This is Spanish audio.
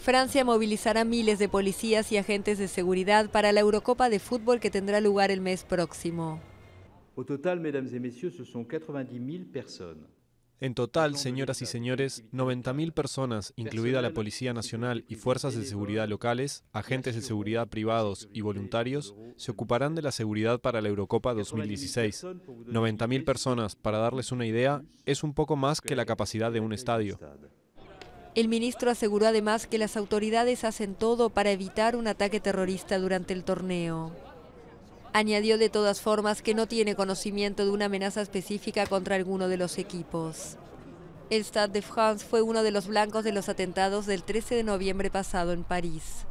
Francia movilizará miles de policías y agentes de seguridad para la Eurocopa de fútbol que tendrá lugar el mes próximo. En total, señoras y señores, 90.000 personas, incluida la Policía Nacional y fuerzas de seguridad locales, agentes de seguridad privados y voluntarios, se ocuparán de la seguridad para la Eurocopa 2016. 90.000 personas, para darles una idea, es un poco más que la capacidad de un estadio. El ministro aseguró además que las autoridades hacen todo para evitar un ataque terrorista durante el torneo. Añadió de todas formas que no tiene conocimiento de una amenaza específica contra alguno de los equipos. El Stade de France fue uno de los blancos de los atentados del 13 de noviembre pasado en París.